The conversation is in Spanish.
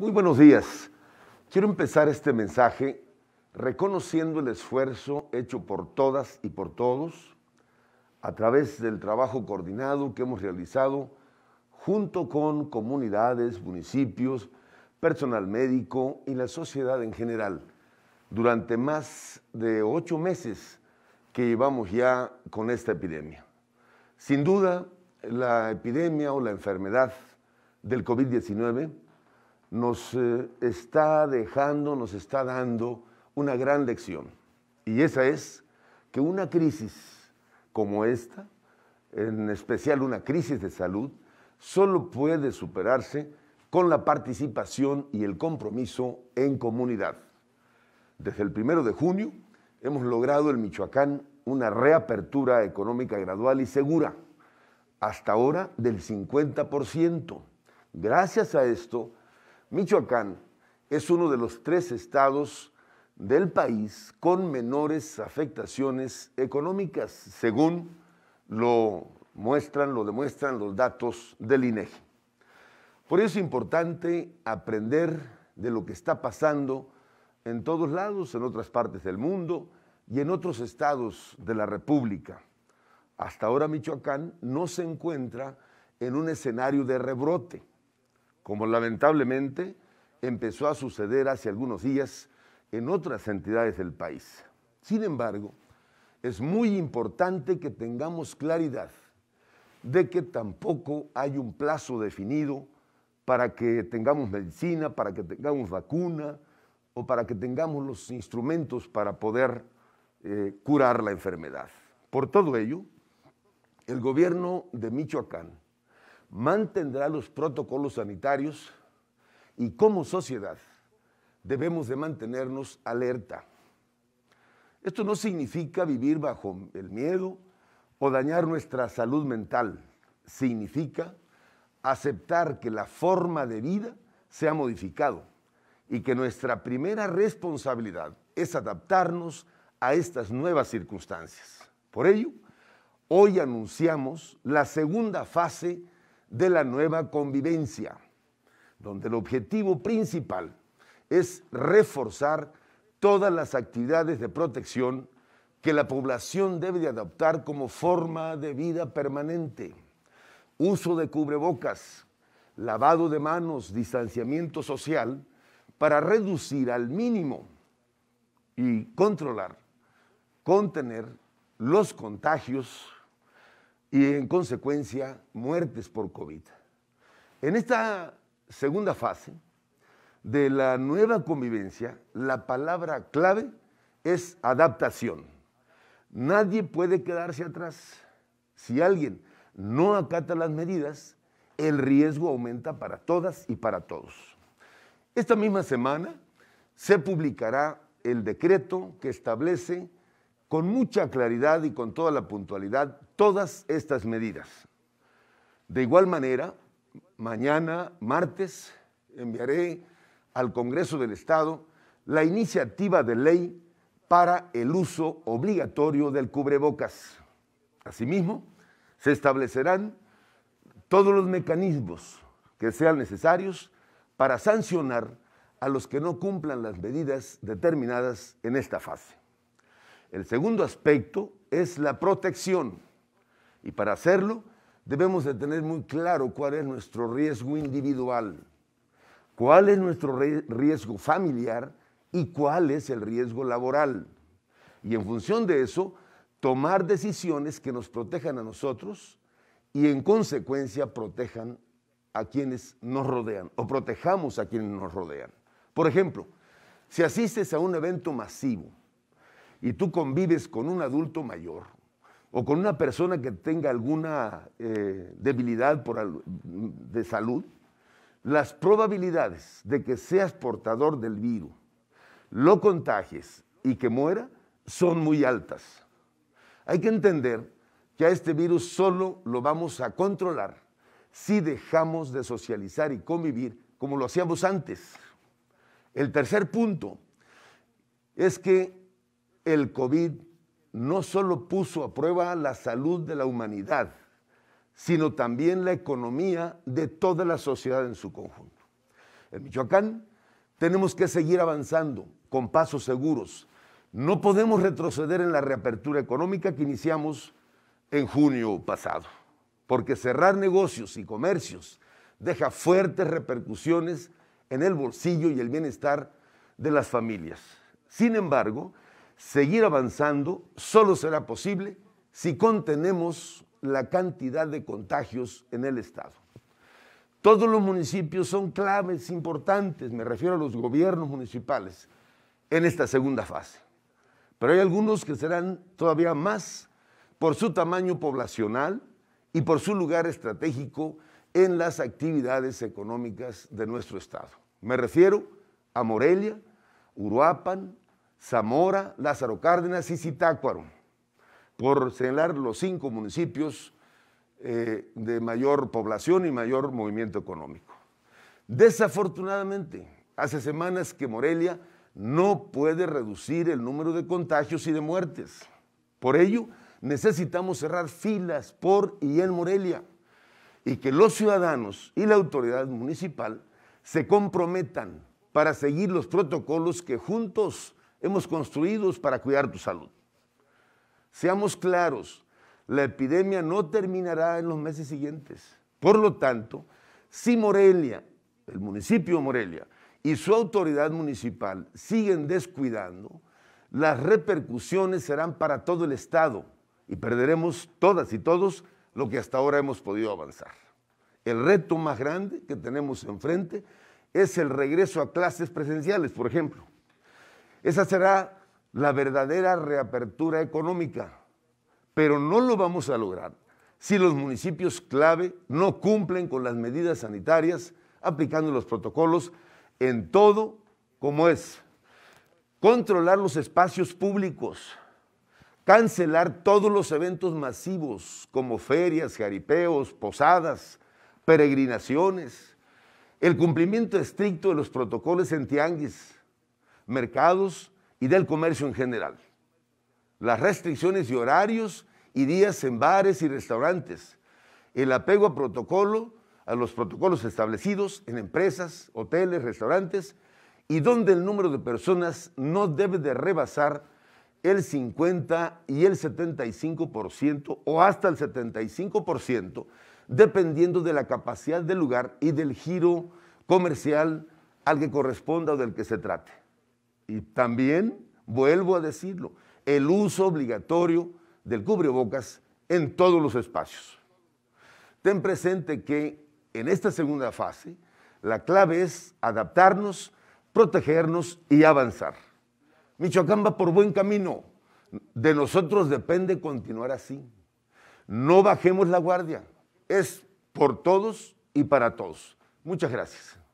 Muy buenos días. Quiero empezar este mensaje reconociendo el esfuerzo hecho por todas y por todos a través del trabajo coordinado que hemos realizado junto con comunidades, municipios, personal médico y la sociedad en general durante más de ocho meses que llevamos ya con esta epidemia. Sin duda, la epidemia o la enfermedad del COVID-19 nos eh, está dejando, nos está dando una gran lección. Y esa es que una crisis como esta, en especial una crisis de salud, solo puede superarse con la participación y el compromiso en comunidad. Desde el primero de junio hemos logrado en Michoacán una reapertura económica gradual y segura, hasta ahora del 50%. Gracias a esto, Michoacán es uno de los tres estados del país con menores afectaciones económicas, según lo muestran, lo demuestran los datos del INEGI. E Por eso es importante aprender de lo que está pasando en todos lados, en otras partes del mundo y en otros estados de la República. Hasta ahora Michoacán no se encuentra en un escenario de rebrote como lamentablemente empezó a suceder hace algunos días en otras entidades del país. Sin embargo, es muy importante que tengamos claridad de que tampoco hay un plazo definido para que tengamos medicina, para que tengamos vacuna o para que tengamos los instrumentos para poder eh, curar la enfermedad. Por todo ello, el gobierno de Michoacán mantendrá los protocolos sanitarios y como sociedad debemos de mantenernos alerta. Esto no significa vivir bajo el miedo o dañar nuestra salud mental. Significa aceptar que la forma de vida se ha modificado y que nuestra primera responsabilidad es adaptarnos a estas nuevas circunstancias. Por ello, hoy anunciamos la segunda fase de la nueva convivencia, donde el objetivo principal es reforzar todas las actividades de protección que la población debe de adoptar como forma de vida permanente. Uso de cubrebocas, lavado de manos, distanciamiento social, para reducir al mínimo y controlar, contener los contagios y en consecuencia muertes por COVID. En esta segunda fase de la nueva convivencia, la palabra clave es adaptación. Nadie puede quedarse atrás. Si alguien no acata las medidas, el riesgo aumenta para todas y para todos. Esta misma semana se publicará el decreto que establece con mucha claridad y con toda la puntualidad todas estas medidas. De igual manera, mañana, martes, enviaré al Congreso del Estado la iniciativa de ley para el uso obligatorio del cubrebocas. Asimismo, se establecerán todos los mecanismos que sean necesarios para sancionar a los que no cumplan las medidas determinadas en esta fase. El segundo aspecto es la protección. Y para hacerlo debemos de tener muy claro cuál es nuestro riesgo individual, cuál es nuestro riesgo familiar y cuál es el riesgo laboral. Y en función de eso, tomar decisiones que nos protejan a nosotros y en consecuencia protejan a quienes nos rodean o protejamos a quienes nos rodean. Por ejemplo, si asistes a un evento masivo y tú convives con un adulto mayor o con una persona que tenga alguna eh, debilidad por, de salud, las probabilidades de que seas portador del virus, lo contagies y que muera son muy altas. Hay que entender que a este virus solo lo vamos a controlar si dejamos de socializar y convivir como lo hacíamos antes. El tercer punto es que el COVID no solo puso a prueba la salud de la humanidad, sino también la economía de toda la sociedad en su conjunto. En Michoacán tenemos que seguir avanzando con pasos seguros. No podemos retroceder en la reapertura económica que iniciamos en junio pasado, porque cerrar negocios y comercios deja fuertes repercusiones en el bolsillo y el bienestar de las familias. Sin embargo, Seguir avanzando solo será posible si contenemos la cantidad de contagios en el Estado. Todos los municipios son claves importantes, me refiero a los gobiernos municipales, en esta segunda fase. Pero hay algunos que serán todavía más por su tamaño poblacional y por su lugar estratégico en las actividades económicas de nuestro Estado. Me refiero a Morelia, Uruapan, Zamora, Lázaro Cárdenas y Zitácuaro, por señalar los cinco municipios eh, de mayor población y mayor movimiento económico. Desafortunadamente, hace semanas que Morelia no puede reducir el número de contagios y de muertes. Por ello, necesitamos cerrar filas por y en Morelia y que los ciudadanos y la autoridad municipal se comprometan para seguir los protocolos que juntos hemos construido para cuidar tu salud. Seamos claros, la epidemia no terminará en los meses siguientes. Por lo tanto, si Morelia, el municipio de Morelia, y su autoridad municipal siguen descuidando, las repercusiones serán para todo el Estado y perderemos todas y todos lo que hasta ahora hemos podido avanzar. El reto más grande que tenemos enfrente es el regreso a clases presenciales, por ejemplo. Esa será la verdadera reapertura económica. Pero no lo vamos a lograr si los municipios clave no cumplen con las medidas sanitarias, aplicando los protocolos en todo como es. Controlar los espacios públicos, cancelar todos los eventos masivos como ferias, jaripeos, posadas, peregrinaciones, el cumplimiento estricto de los protocolos en tianguis, mercados y del comercio en general. Las restricciones de horarios y días en bares y restaurantes. El apego a protocolo, a los protocolos establecidos en empresas, hoteles, restaurantes y donde el número de personas no debe de rebasar el 50 y el 75% o hasta el 75%, dependiendo de la capacidad del lugar y del giro comercial al que corresponda o del que se trate. Y también, vuelvo a decirlo, el uso obligatorio del cubrebocas en todos los espacios. Ten presente que en esta segunda fase la clave es adaptarnos, protegernos y avanzar. Michoacán va por buen camino. De nosotros depende continuar así. No bajemos la guardia. Es por todos y para todos. Muchas gracias.